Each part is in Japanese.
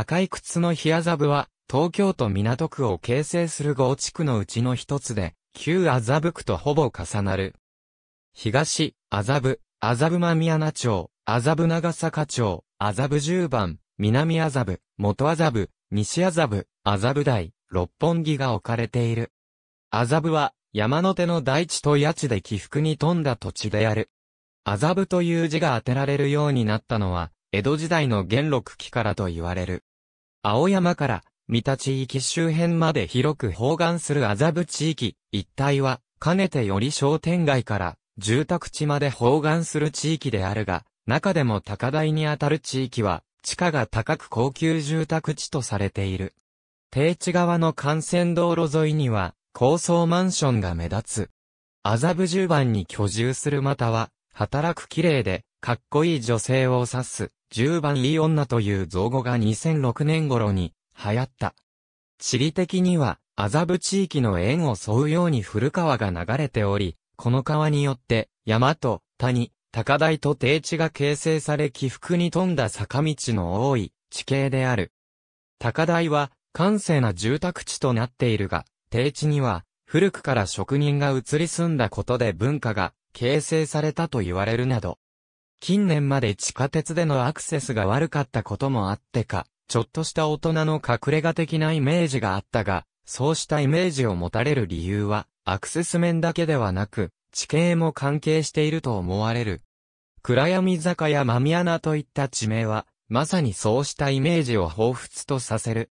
赤い靴の日麻布は、東京都港区を形成する5地区のうちの一つで、旧麻布区とほぼ重なる。東、麻布、麻布間宮名町、麻布長坂町、麻布十番、南麻布、元麻布、西麻布、麻布台、六本木が置かれている。麻布は、山の手の大地と谷地で起伏に富んだ土地である。麻布という字が当てられるようになったのは、江戸時代の元禄期からと言われる。青山から三田地域周辺まで広く包含する麻布地域一帯は、かねてより商店街から住宅地まで包含する地域であるが、中でも高台にあたる地域は、地価が高く高級住宅地とされている。低地側の幹線道路沿いには、高層マンションが目立つ。麻布十番に居住するまたは、働く綺麗で、かっこいい女性を指す、10番いい女という造語が2006年頃に流行った。地理的には、麻布地域の縁を沿うように古川が流れており、この川によって山と谷、高台と低地が形成され起伏に富んだ坂道の多い地形である。高台は閑静な住宅地となっているが、低地には古くから職人が移り住んだことで文化が形成されたと言われるなど、近年まで地下鉄でのアクセスが悪かったこともあってか、ちょっとした大人の隠れ家的なイメージがあったが、そうしたイメージを持たれる理由は、アクセス面だけではなく、地形も関係していると思われる。暗闇坂やマミアナといった地名は、まさにそうしたイメージを彷彿とさせる。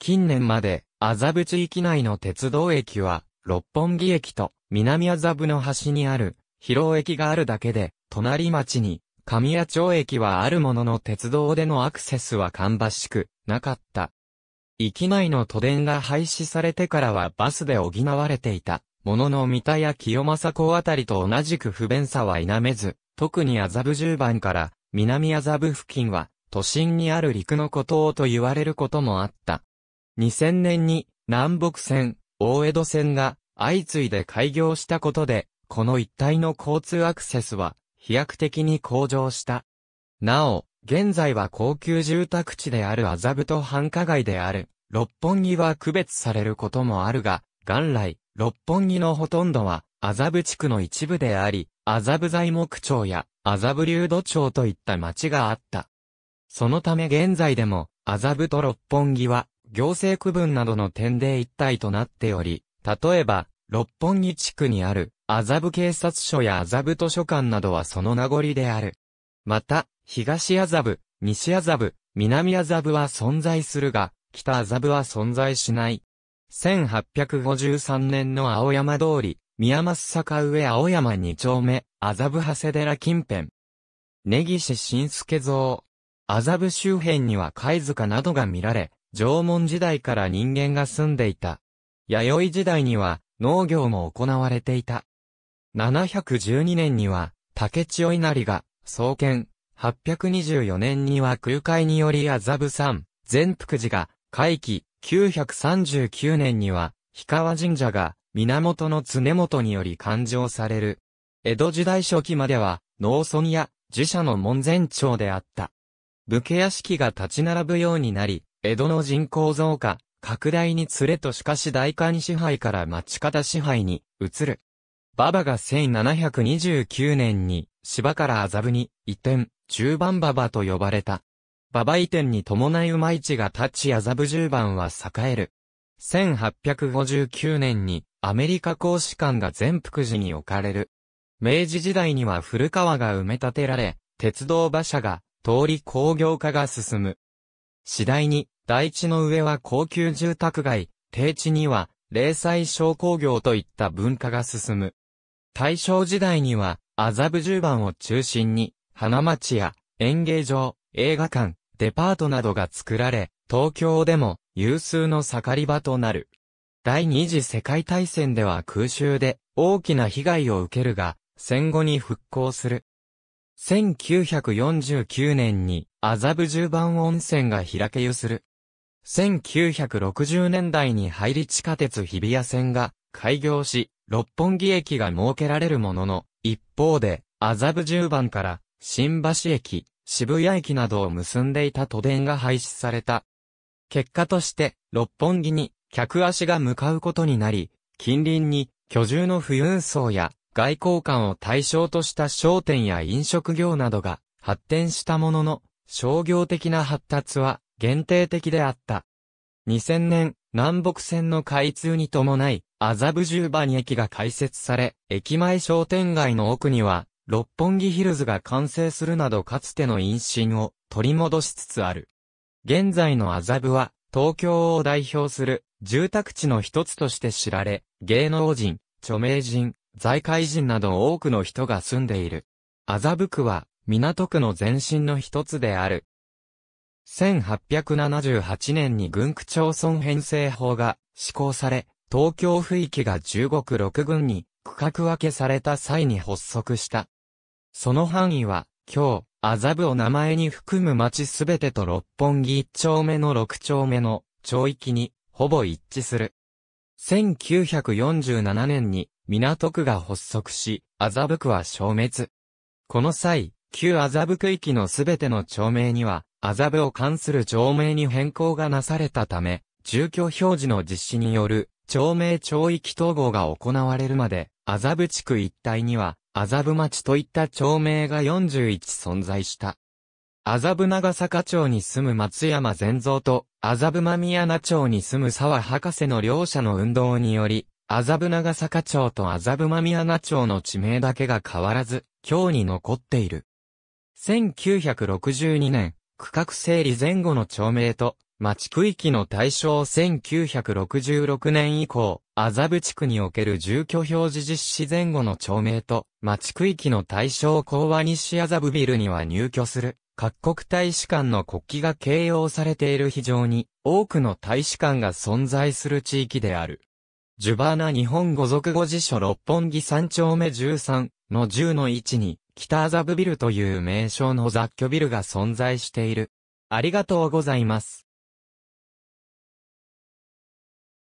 近年まで、麻布地域内の鉄道駅は、六本木駅と、南麻布の端にある、広尾駅があるだけで、隣町に、神谷町駅はあるものの鉄道でのアクセスは芳しく、なかった。駅内の都電が廃止されてからはバスで補われていた、ものの三田や清正港あたりと同じく不便さは否めず、特に麻布十番から南麻布付近は都心にある陸の孤島と言われることもあった。2000年に南北線、大江戸線が相次いで開業したことで、この一帯の交通アクセスは飛躍的に向上した。なお、現在は高級住宅地である麻布と繁華街である、六本木は区別されることもあるが、元来、六本木のほとんどは麻布地区の一部であり、麻布材木町や麻布流土町といった町があった。そのため現在でも、麻布と六本木は行政区分などの点で一体となっており、例えば、六本木地区にある麻布警察署や麻布図書館などはその名残である。また、東麻布、西麻布、南麻布は存在するが、北麻布は存在しない。1853年の青山通り、宮益坂上青山2丁目、麻布長谷寺近辺。根岸新助像。麻布周辺には貝塚などが見られ、縄文時代から人間が住んでいた。弥生時代には農業も行われていた。712年には竹千代稲荷が創建、824年には空海により麻布山、善福寺が回帰、939年には氷川神社が源の常元により勘定される。江戸時代初期までは農村や寺社の門前町であった。武家屋敷が立ち並ぶようになり、江戸の人口増加、拡大につれとしかし大官支配から町方支配に移る。馬場が1729年に芝から麻布に移転、中番馬場と呼ばれた。馬場移転に伴い馬市が立ち麻布十番は栄える。1859年にアメリカ公使館が全福寺に置かれる。明治時代には古川が埋め立てられ、鉄道馬車が通り工業化が進む。次第に台地の上は高級住宅街、低地には、零細商工業といった文化が進む。大正時代には、麻布十番を中心に、花街や演芸場、映画館、デパートなどが作られ、東京でも有数の盛り場となる。第二次世界大戦では空襲で大きな被害を受けるが、戦後に復興する。1949年に麻布十番温泉が開けゆする。1960年代に入り地下鉄日比谷線が開業し、六本木駅が設けられるものの、一方で、麻布十番から新橋駅、渋谷駅などを結んでいた都電が廃止された。結果として、六本木に客足が向かうことになり、近隣に居住の富裕層や外交官を対象とした商店や飲食業などが発展したものの、商業的な発達は限定的であった。2000年、南北線の開通に伴い、麻布十番駅が開設され、駅前商店街の奥には、六本木ヒルズが完成するなどかつての陰信を取り戻しつつある。現在の麻布は、東京を代表する住宅地の一つとして知られ、芸能人、著名人、財界人など多くの人が住んでいる。麻布区は、港区の前身の一つである、1878年に軍区町村編成法が施行され、東京府域が中国六軍に区画分けされた際に発足した。その範囲は、今日、麻布を名前に含む町すべてと六本木一丁目の六丁目の町域に、ほぼ一致する。1947年に、港区が発足し、麻布区は消滅。この際、旧麻布区域のすべての町名には、麻布を関する町名に変更がなされたため、住居表示の実施による町名町域統合が行われるまで、麻布地区一帯には、麻布町といった町名が41存在した。麻布長坂町に住む松山善蔵と、麻布間宮名町に住む沢博士の両者の運動により、麻布長坂町と麻布間宮名町の地名だけが変わらず、今日に残っている。1962年、区画整理前後の町名と、町区域の対象1966年以降、麻布地区における住居表示実施前後の町名と、町区域の対象港和西麻布ビルには入居する、各国大使館の国旗が掲揚されている非常に、多くの大使館が存在する地域である。ジュバーナ日本語族語辞書六本木三丁目13の10の置に、北麻布ビルという名称の雑居ビルが存在している。ありがとうございます。